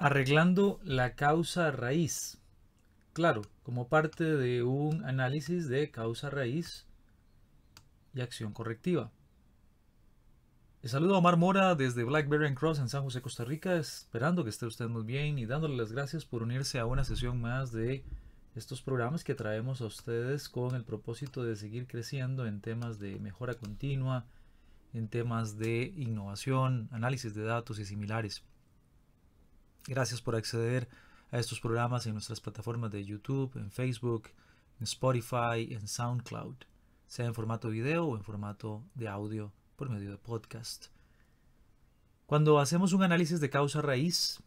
arreglando la causa raíz. Claro, como parte de un análisis de causa raíz y acción correctiva. Les saludo a Omar Mora desde Blackberry and Cross en San José, Costa Rica, esperando que esté usted muy bien y dándole las gracias por unirse a una sesión más de estos programas que traemos a ustedes con el propósito de seguir creciendo en temas de mejora continua, en temas de innovación, análisis de datos y similares. Gracias por acceder a estos programas en nuestras plataformas de YouTube, en Facebook, en Spotify, en SoundCloud, sea en formato video o en formato de audio por medio de podcast. Cuando hacemos un análisis de causa raíz,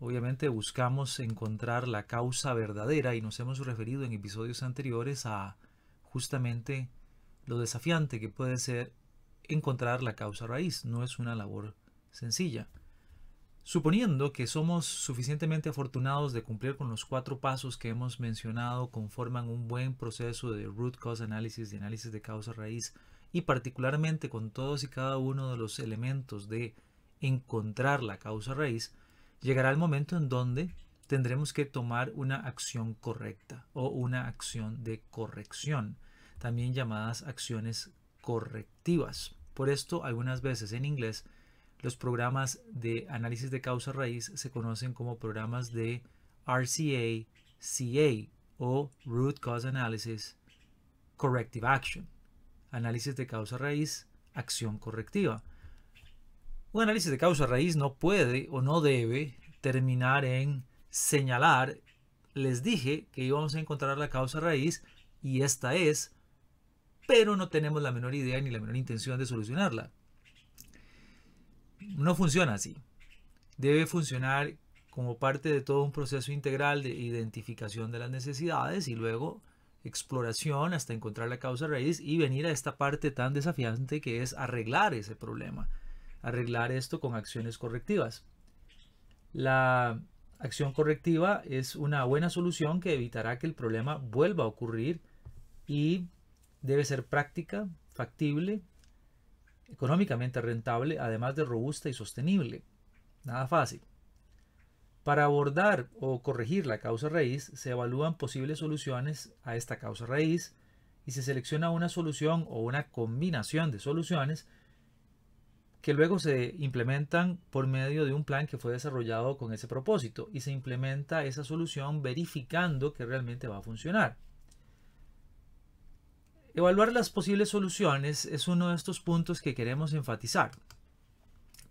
obviamente buscamos encontrar la causa verdadera y nos hemos referido en episodios anteriores a justamente lo desafiante que puede ser encontrar la causa raíz. No es una labor sencilla. Suponiendo que somos suficientemente afortunados de cumplir con los cuatro pasos que hemos mencionado, conforman un buen proceso de root cause analysis, de análisis de causa raíz, y particularmente con todos y cada uno de los elementos de encontrar la causa raíz, llegará el momento en donde tendremos que tomar una acción correcta o una acción de corrección, también llamadas acciones correctivas. Por esto, algunas veces en inglés, los programas de análisis de causa raíz se conocen como programas de RCA, CA o Root Cause Analysis, Corrective Action, análisis de causa raíz, acción correctiva. Un análisis de causa raíz no puede o no debe terminar en señalar, les dije que íbamos a encontrar la causa raíz y esta es, pero no tenemos la menor idea ni la menor intención de solucionarla no funciona así. Debe funcionar como parte de todo un proceso integral de identificación de las necesidades y luego exploración hasta encontrar la causa raíz y venir a esta parte tan desafiante que es arreglar ese problema, arreglar esto con acciones correctivas. La acción correctiva es una buena solución que evitará que el problema vuelva a ocurrir y debe ser práctica, factible económicamente rentable, además de robusta y sostenible. Nada fácil. Para abordar o corregir la causa raíz, se evalúan posibles soluciones a esta causa raíz y se selecciona una solución o una combinación de soluciones que luego se implementan por medio de un plan que fue desarrollado con ese propósito y se implementa esa solución verificando que realmente va a funcionar. Evaluar las posibles soluciones es uno de estos puntos que queremos enfatizar,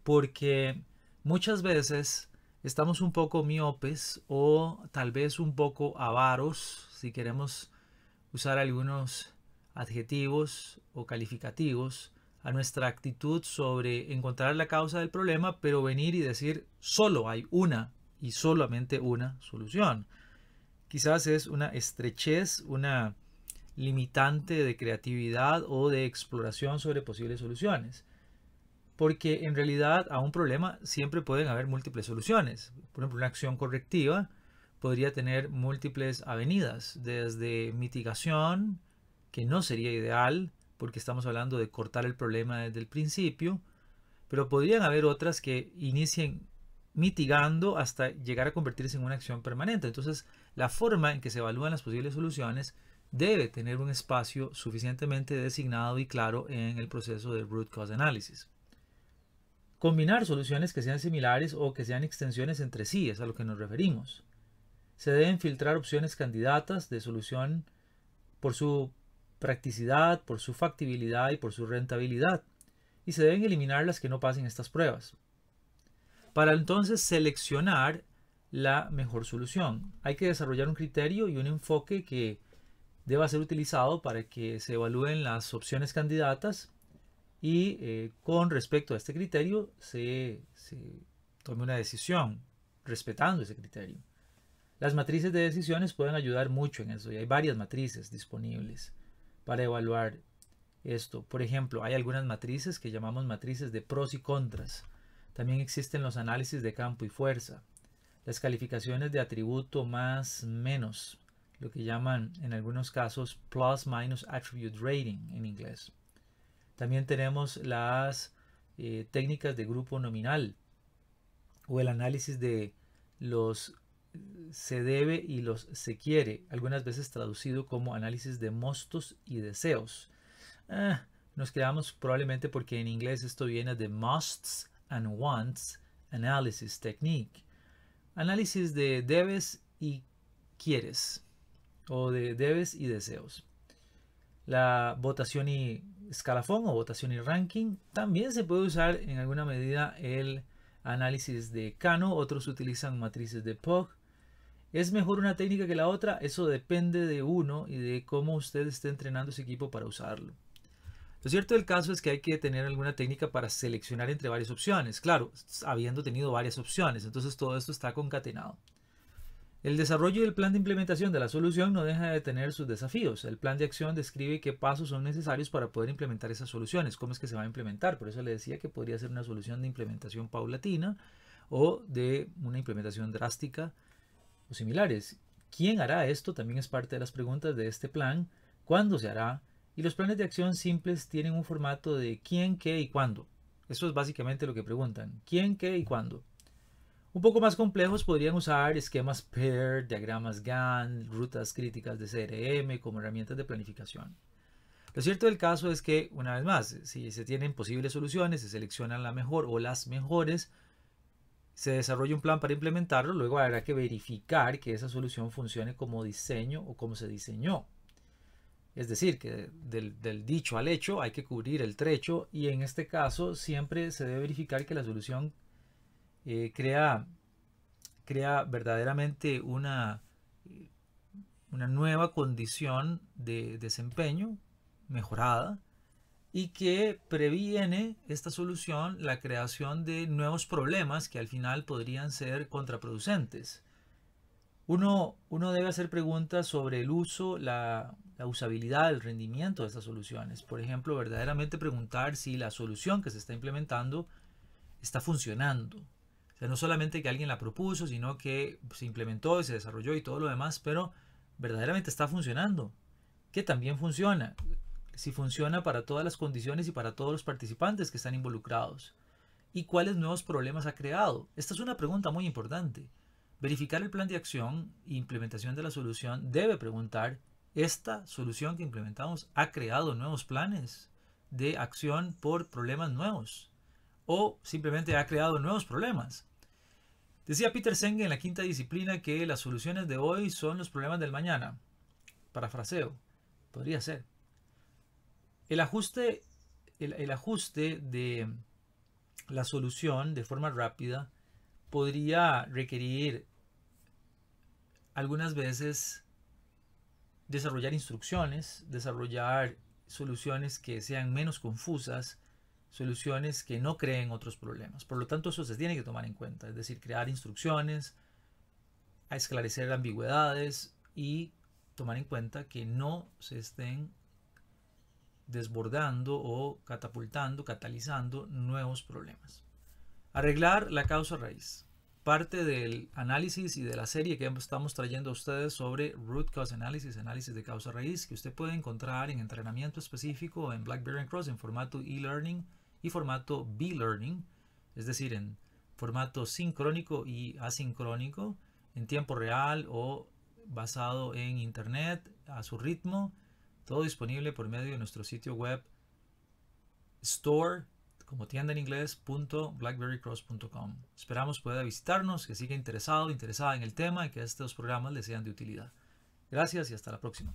porque muchas veces estamos un poco miopes o tal vez un poco avaros, si queremos usar algunos adjetivos o calificativos, a nuestra actitud sobre encontrar la causa del problema, pero venir y decir solo hay una y solamente una solución. Quizás es una estrechez, una limitante de creatividad o de exploración sobre posibles soluciones. Porque en realidad a un problema siempre pueden haber múltiples soluciones. Por ejemplo, una acción correctiva podría tener múltiples avenidas, desde mitigación, que no sería ideal, porque estamos hablando de cortar el problema desde el principio, pero podrían haber otras que inicien mitigando hasta llegar a convertirse en una acción permanente. Entonces, la forma en que se evalúan las posibles soluciones debe tener un espacio suficientemente designado y claro en el proceso de root cause analysis. Combinar soluciones que sean similares o que sean extensiones entre sí es a lo que nos referimos. Se deben filtrar opciones candidatas de solución por su practicidad, por su factibilidad y por su rentabilidad, y se deben eliminar las que no pasen estas pruebas. Para entonces seleccionar la mejor solución, hay que desarrollar un criterio y un enfoque que deba ser utilizado para que se evalúen las opciones candidatas y eh, con respecto a este criterio se, se tome una decisión respetando ese criterio. Las matrices de decisiones pueden ayudar mucho en eso y hay varias matrices disponibles para evaluar esto. Por ejemplo, hay algunas matrices que llamamos matrices de pros y contras. También existen los análisis de campo y fuerza, las calificaciones de atributo más menos, lo que llaman en algunos casos plus minus attribute rating en inglés. También tenemos las eh, técnicas de grupo nominal o el análisis de los se debe y los se quiere, algunas veces traducido como análisis de mostos y deseos. Ah, nos quedamos probablemente porque en inglés esto viene de musts and wants analysis technique, análisis de debes y quieres o de debes y deseos. La votación y escalafón o votación y ranking. También se puede usar en alguna medida el análisis de Cano, otros utilizan matrices de Pog. ¿Es mejor una técnica que la otra? Eso depende de uno y de cómo usted esté entrenando su equipo para usarlo. Lo cierto del caso es que hay que tener alguna técnica para seleccionar entre varias opciones, claro, habiendo tenido varias opciones, entonces todo esto está concatenado. El desarrollo del plan de implementación de la solución no deja de tener sus desafíos. El plan de acción describe qué pasos son necesarios para poder implementar esas soluciones, cómo es que se va a implementar. Por eso le decía que podría ser una solución de implementación paulatina o de una implementación drástica o similares. ¿Quién hará esto? También es parte de las preguntas de este plan. ¿Cuándo se hará? Y los planes de acción simples tienen un formato de quién, qué y cuándo. Eso es básicamente lo que preguntan. ¿Quién, qué y cuándo? Un poco más complejos podrían usar esquemas PER, diagramas GAN, rutas críticas de CRM como herramientas de planificación. Lo cierto del caso es que, una vez más, si se tienen posibles soluciones, se seleccionan la mejor o las mejores, se desarrolla un plan para implementarlo, luego habrá que verificar que esa solución funcione como diseño o como se diseñó. Es decir, que del, del, dicho al hecho hay que cubrir el trecho y en este caso siempre se debe verificar que la solución eh, crea, verdaderamente una, una nueva condición de desempeño mejorada y que previene esta solución la creación de nuevos problemas que al final podrían ser contraproducentes. Uno, uno debe hacer preguntas sobre el uso, la usabilidad, el rendimiento de estas soluciones. Por ejemplo, verdaderamente preguntar si la solución que se está implementando está funcionando, no solamente que alguien la propuso, sino que se implementó y se desarrolló y todo lo demás, pero verdaderamente está funcionando, que también funciona, si funciona para todas las condiciones y para todos los participantes que están involucrados. ¿Y cuáles nuevos problemas ha creado? Esta es una pregunta muy importante. Verificar el plan de acción e implementación de la solución debe preguntar, ¿esta solución que implementamos ha creado nuevos planes de acción por problemas nuevos? ¿O simplemente ha creado nuevos problemas? Decía Peter Senge en la quinta disciplina que las soluciones de hoy son los problemas del mañana. Parafraseo, podría ser. El ajuste, el ajuste de la solución de forma rápida podría requerir algunas veces desarrollar instrucciones, desarrollar soluciones que sean menos confusas, soluciones que no creen otros problemas. Por lo tanto, eso se tiene que tomar en cuenta, es decir, crear instrucciones, a esclarecer ambigüedades y tomar en cuenta que no se estén desbordando o catapultando, catalizando nuevos problemas. Arreglar la causa raíz. Parte del análisis y de la serie que estamos trayendo a ustedes sobre Root Cause Analysis, análisis de causa raíz, que usted puede encontrar en entrenamiento específico en BlackBerry Cross en formato e-learning y formato B-Learning, es decir, en formato sincrónico y asincrónico, en tiempo real o basado en Internet, a su ritmo, todo disponible por medio de nuestro sitio web store, como tienda en inglés, .blackberrycross.com. Esperamos pueda visitarnos, que siga interesado, interesada en el tema y que estos programas le sean de utilidad. Gracias y hasta la próxima.